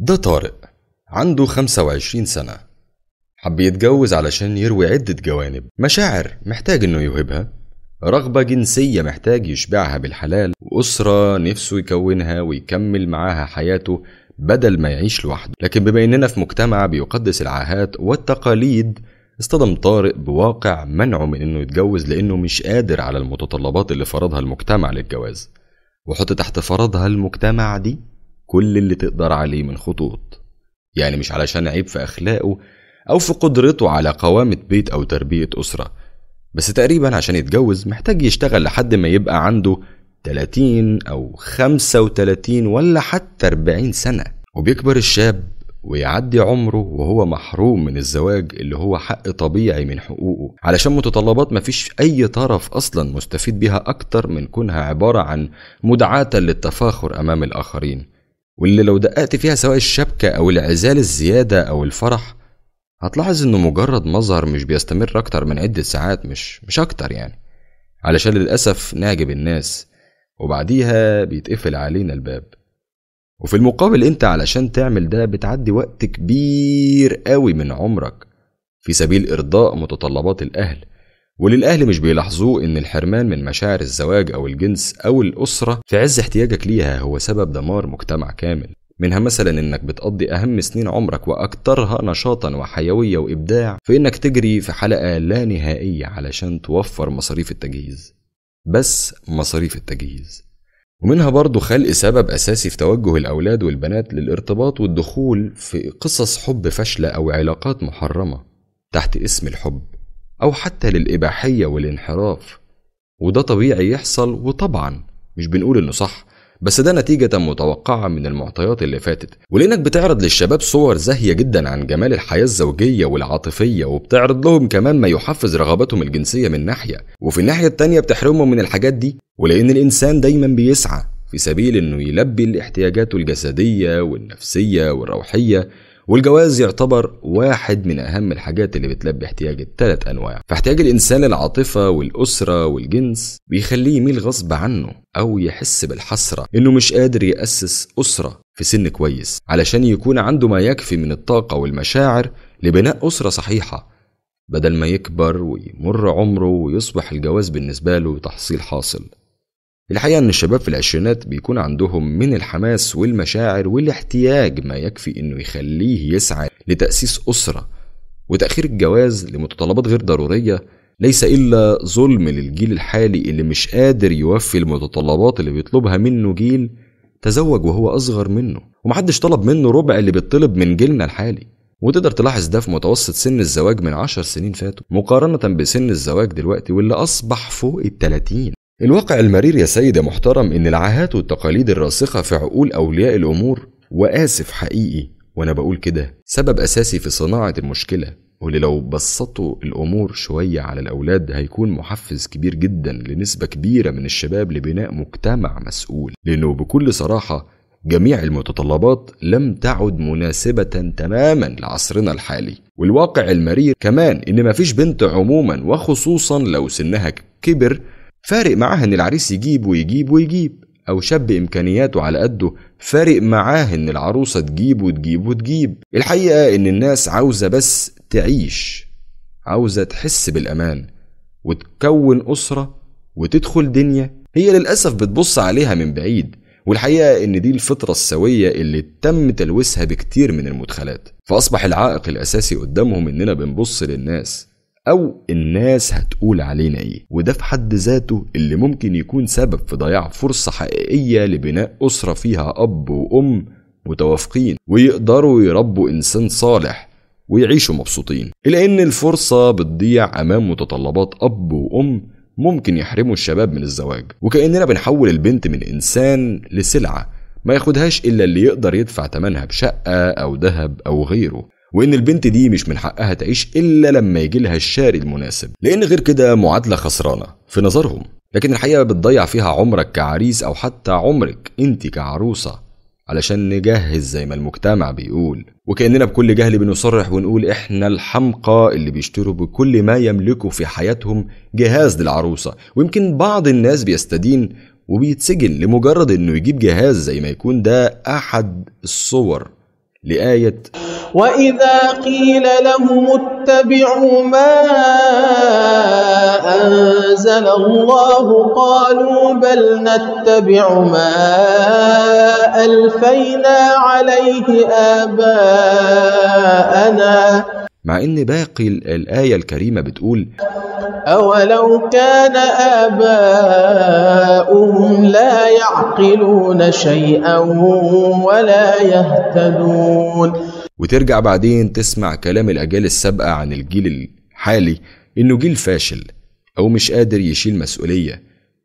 ده طارق عنده 25 سنة حب يتجوز علشان يروي عدة جوانب مشاعر محتاج إنه يوهبها رغبة جنسية محتاج يشبعها بالحلال وأسرة نفسه يكونها ويكمل معاها حياته بدل ما يعيش لوحده لكن بما إننا في مجتمع بيقدس العاهات والتقاليد اصطدم طارق بواقع منعه من إنه يتجوز لأنه مش قادر على المتطلبات اللي فرضها المجتمع للجواز وحط تحت فرضها المجتمع دي كل اللي تقدر عليه من خطوط يعني مش علشان عيب في أخلاقه أو في قدرته على قوامة بيت أو تربية أسرة بس تقريبا عشان يتجوز محتاج يشتغل لحد ما يبقى عنده 30 أو 35 ولا حتى 40 سنة وبيكبر الشاب ويعدي عمره وهو محروم من الزواج اللي هو حق طبيعي من حقوقه علشان متطلبات مفيش أي طرف أصلا مستفيد بيها أكتر من كونها عبارة عن مدعاة للتفاخر أمام الآخرين واللي لو دققت فيها سواء الشبكة أو العزال الزيادة أو الفرح هتلاحظ إنه مجرد مظهر مش بيستمر أكتر من عدة ساعات مش مش أكتر يعني علشان للأسف نعجب الناس وبعديها بيتقفل علينا الباب وفي المقابل انت علشان تعمل ده بتعدي وقت كبير قوي من عمرك في سبيل ارضاء متطلبات الاهل وللأهل مش بيلاحظوه إن الحرمان من مشاعر الزواج أو الجنس أو الأسرة في عز احتياجك ليها هو سبب دمار مجتمع كامل منها مثلا انك بتقضي اهم سنين عمرك واكثرها نشاطا وحيويه وابداع في انك تجري في حلقه لا نهائيه علشان توفر مصاريف التجهيز بس مصاريف التجهيز ومنها برضه خلق سبب أساسي في توجه الأولاد والبنات للارتباط والدخول في قصص حب فاشلة أو علاقات محرمة تحت اسم الحب أو حتى للإباحية والانحراف وده طبيعي يحصل وطبعا مش بنقول إنه صح بس ده نتيجة متوقعة من المعطيات اللي فاتت ولأنك بتعرض للشباب صور زاهية جدا عن جمال الحياة الزوجية والعاطفية وبتعرض لهم كمان ما يحفز رغباتهم الجنسية من ناحية وفي الناحية التانية بتحرمهم من الحاجات دي ولأن الإنسان دايما بيسعى في سبيل انه يلبي الاحتياجات الجسدية والنفسية والروحية والجواز يعتبر واحد من أهم الحاجات اللي بتلبي احتياج الثلاث أنواع فاحتياج الإنسان للعاطفة والأسرة والجنس بيخليه يميل غصب عنه أو يحس بالحسرة إنه مش قادر يأسس أسرة في سن كويس علشان يكون عنده ما يكفي من الطاقة والمشاعر لبناء أسرة صحيحة بدل ما يكبر ويمر عمره ويصبح الجواز بالنسبة له تحصيل حاصل الحقيقة إن الشباب في العشرينات بيكون عندهم من الحماس والمشاعر والاحتياج ما يكفي إنه يخليه يسعى لتأسيس أسرة وتأخير الجواز لمتطلبات غير ضرورية ليس إلا ظلم للجيل الحالي اللي مش قادر يوفي المتطلبات اللي بيطلبها منه جيل تزوج وهو أصغر منه ومحدش طلب منه ربع اللي بيطلب من جيلنا الحالي وتقدر تلاحظ ده في متوسط سن الزواج من عشر سنين فاتوا مقارنة بسن الزواج دلوقتي واللي أصبح فوق ال 30 الواقع المرير يا سيد يا محترم إن العاهات والتقاليد الراسخة في عقول أولياء الأمور وآسف حقيقي وأنا بقول كده سبب أساسي في صناعة المشكلة واللي لو بسطوا الأمور شوية على الأولاد هيكون محفز كبير جدا لنسبة كبيرة من الشباب لبناء مجتمع مسؤول لأنه بكل صراحة جميع المتطلبات لم تعد مناسبة تماما لعصرنا الحالي والواقع المرير كمان إن مفيش بنت عموما وخصوصا لو سنها كبر فارق معاه ان العريس يجيب ويجيب ويجيب او شاب امكانياته على قده فارق معاه ان العروسه تجيب وتجيب وتجيب الحقيقه ان الناس عاوزه بس تعيش عاوزه تحس بالامان وتكون اسره وتدخل دنيا هي للاسف بتبص عليها من بعيد والحقيقه ان دي الفطره السويه اللي تم تلويثها بكتير من المدخلات فاصبح العائق الاساسي قدامهم اننا بنبص للناس او الناس هتقول علينا ايه وده في حد ذاته اللي ممكن يكون سبب في ضياع فرصه حقيقيه لبناء اسره فيها اب وام متوافقين ويقدروا يربوا انسان صالح ويعيشوا مبسوطين الا ان الفرصه بتضيع امام متطلبات اب وام ممكن يحرموا الشباب من الزواج وكاننا بنحول البنت من انسان لسلعه ما ياخدهاش الا اللي يقدر يدفع تمنها بشقه او ذهب او غيره وإن البنت دي مش من حقها تعيش إلا لما يجي لها الشاري المناسب لأن غير كده معادلة خسرانة في نظرهم لكن الحقيقة بتضيع فيها عمرك كعريس أو حتى عمرك أنت كعروسة علشان نجهز زي ما المجتمع بيقول وكأننا بكل جهل بنصرح ونقول إحنا الحمقى اللي بيشتروا بكل ما يملكوا في حياتهم جهاز للعروسة ويمكن بعض الناس بيستدين وبيتسجن لمجرد إنه يجيب جهاز زي ما يكون ده أحد الصور لآية وإذا قيل لهم اتبعوا ما أنزل الله قالوا بل نتبع ما ألفينا عليه آباءنا مع ان باقي الايه الكريمه بتقول اولو كان اباؤهم لا يعقلون شيئا ولا يهتدون وترجع بعدين تسمع كلام الأجيال السابقة عن الجيل الحالي إنه جيل فاشل أو مش قادر يشيل مسؤولية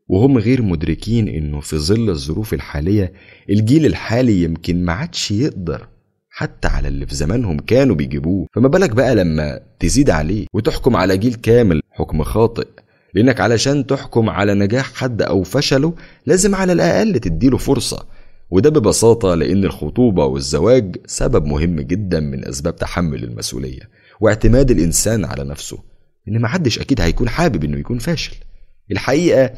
وهم غير مدركين إنه في ظل الظروف الحالية الجيل الحالي يمكن ما عادش يقدر حتى على اللي في زمانهم كانوا بيجيبوه فما بالك بقى لما تزيد عليه وتحكم على جيل كامل حكم خاطئ لأنك علشان تحكم على نجاح حد أو فشله لازم على الأقل تديله فرصة وده ببساطة لأن الخطوبة والزواج سبب مهم جدا من أسباب تحمل المسؤولية واعتماد الإنسان على نفسه إن محدش أكيد هيكون حابب إنه يكون فاشل الحقيقة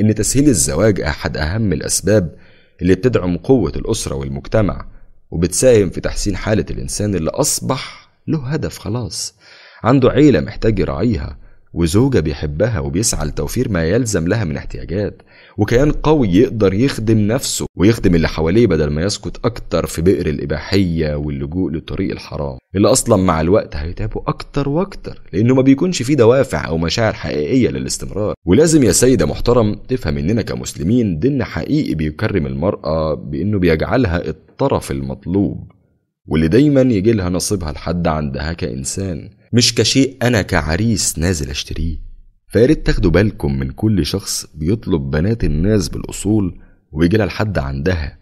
إن تسهيل الزواج أحد أهم الأسباب اللي بتدعم قوة الأسرة والمجتمع وبتساهم في تحسين حالة الإنسان اللي أصبح له هدف خلاص عنده عيلة محتاج يراعيها وزوجة بيحبها وبيسعى لتوفير ما يلزم لها من احتياجات وكيان قوي يقدر يخدم نفسه ويخدم اللي حواليه بدل ما يسكت أكتر في بئر الإباحية واللجوء لطريق الحرام اللي أصلا مع الوقت هيتعبوا أكتر وأكتر لأنه ما بيكونش فيه دوافع أو مشاعر حقيقية للاستمرار ولازم يا سيدة محترم تفهم إننا كمسلمين دين حقيقي بيكرم المرأة بإنه بيجعلها الطرف المطلوب واللي دايما يجي لها نصيبها لحد عندها كإنسان مش كشيء أنا كعريس نازل أشتريه فياريت تاخدوا بالكم من كل شخص بيطلب بنات الناس بالأصول ويجي لها لحد عندها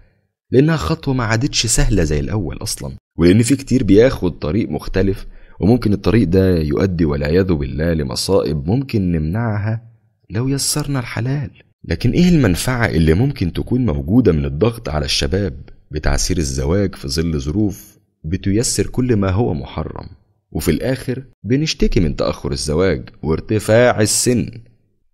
لأنها خطوة ما عادتش سهلة زي الأول أصلا ولأن في كتير بياخد طريق مختلف وممكن الطريق ده يؤدي والعياذ بالله لمصائب ممكن نمنعها لو يسرنا الحلال لكن ايه المنفعة اللي ممكن تكون موجودة من الضغط على الشباب بتعسير الزواج في ظل ظروف بتيسر كل ما هو محرم وفي الآخر بنشتكي من تأخر الزواج وارتفاع السن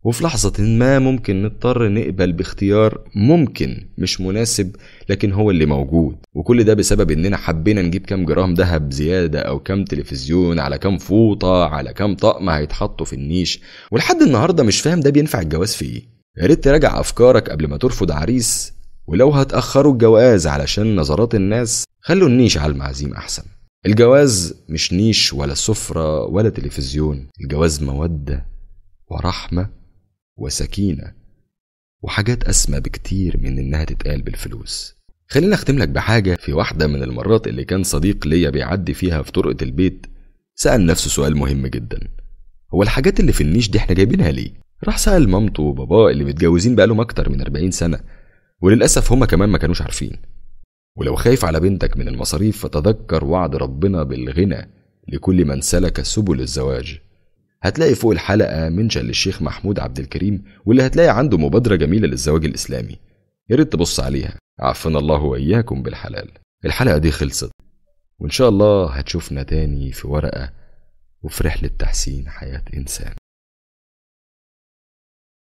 وفي لحظة ما ممكن نضطر نقبل باختيار ممكن مش مناسب لكن هو اللي موجود وكل ده بسبب اننا حبينا نجيب كام جرام دهب زيادة او كام تلفزيون على كام فوطة على كام طقم هيتحطوا في النيش ولحد النهاردة مش فاهم ده بينفع الجواز في ايه يا ريت تراجع افكارك قبل ما ترفض عريس ولو هتأخروا الجواز علشان نظرات الناس خلوا النيش على المعازيم احسن الجواز مش نيش ولا سفرة ولا تلفزيون الجواز مودة ورحمة وسكينة وحاجات أسمى بكتير من إنها تتقال بالفلوس خلينا أختم لك بحاجة في واحدة من المرات اللي كان صديق ليا بيعدي فيها في طرقة البيت سأل نفسه سؤال مهم جدا هو الحاجات اللي في النيش دي احنا جايبينها ليه؟ راح سأل مامته وباباه اللي متجوزين بقالهم أكتر من 40 سنة وللأسف هما كمان ما كانوش عارفين ولو خايف على بنتك من المصاريف فتذكر وعد ربنا بالغنى لكل من سلك سبل الزواج هتلاقي فوق الحلقة منشأ للشيخ محمود عبد الكريم واللي هتلاقي عنده مبادرة جميلة للزواج الإسلامي يا ريت تبص عليها عفنا الله وإياكم بالحلال الحلقة دي خلصت وإن شاء الله هتشوفنا تاني في ورقة وفي رحلة تحسين حياة إنسان